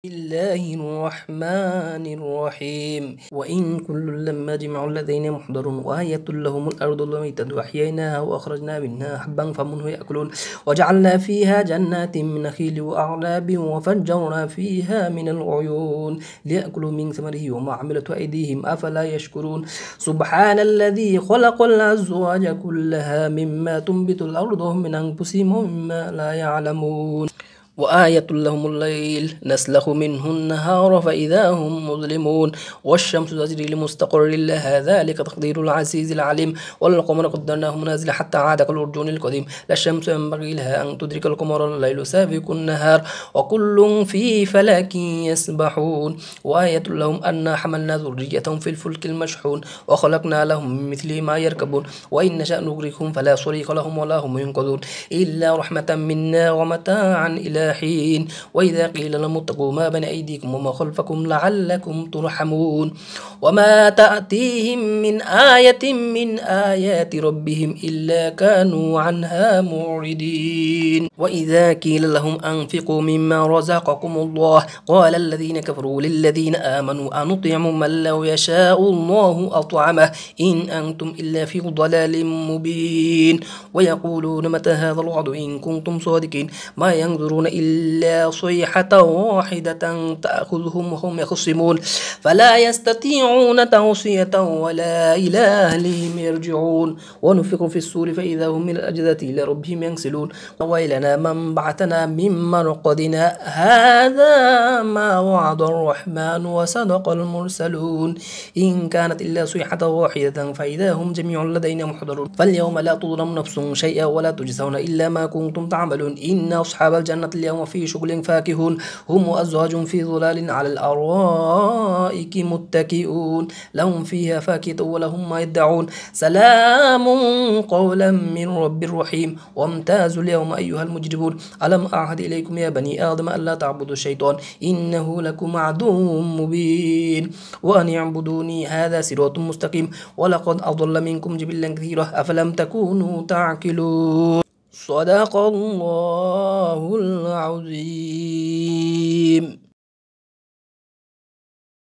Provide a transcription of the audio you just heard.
الله الرحمن الرحيم وإن كل لما جمع الذين محضر وآية لهم الأرض الميتة وأحييناها وأخرجنا منها حبا فمنه يأكلون وجعلنا فيها جنات من نخيل وأعناب وفجرنا فيها من العيون ليأكلوا من ثمره وما عملت أيديهم أفلا يشكرون سبحان الذي خلق الأزواج كلها مما تنبت الأرض من أنفسهم مما لا يعلمون وآية لهم الليل نسلخ منه النهار فإذا هم مظلمون والشمس تجري لمستقر لها ذلك تقدير العزيز العليم والقمر قدرناه منازل حتى عاد كالأرجون القديم لا الشمس ينبغي لها أن تدرك القمر الليل سابق النهار وكل في فلك يسبحون وآية لهم أنا حملنا ذريتهم في الفلك المشحون وخلقنا لهم من مثل ما يركبون وإن نشأ نغرقهم فلا صريخ لهم ولا هم ينقذون إلا رحمة منا ومتاعا إلى حين وإذا قيل لهم اتقوا ما بين أيديكم وما خلفكم لعلكم ترحمون وما تأتيهم من آية من آيات ربهم إلا كانوا عنها معرضين وإذا قيل لهم أنفقوا مما رزقكم الله قال الذين كفروا للذين آمنوا أنطعم من لو يشاء الله أطعمه إن أنتم إلا في ضلال مبين ويقولون متى هذا الوعد إن كنتم صادقين ما ينظرون إلا صيحة واحدة تأخذهم وهم يخصمون فلا يستطيعون توصية ولا إلى أهلهم يرجعون ونفق في السور فإذا هم من الأجداث إلى ربهم ينسلون وويلنا من بعثنا من مرقدنا هذا ما وعد الرحمن وصدق المرسلون إن كانت إلا صيحة واحدة فإذا هم جميع لدينا محضرون فاليوم لا تظلم نفس شيئا ولا تجزون إلا ما كنتم تعملون إن أصحاب الجنة اليوم في شغل فاكهون هم وأزواج في ظلال على الأرائك متكئون لهم فيها فاكهة ولهم ما يدعون سلام قولا من رب رحيم وامتازوا اليوم أيها المجرمون ألم أعهد إليكم يا بني آدم ألا تعبدوا الشيطان إنه لكم عدو مبين وأن اعبدوني هذا صراط مستقيم ولقد أضل منكم جبلا كثيرا أفلم تكونوا تعقلون صدق الله العظيم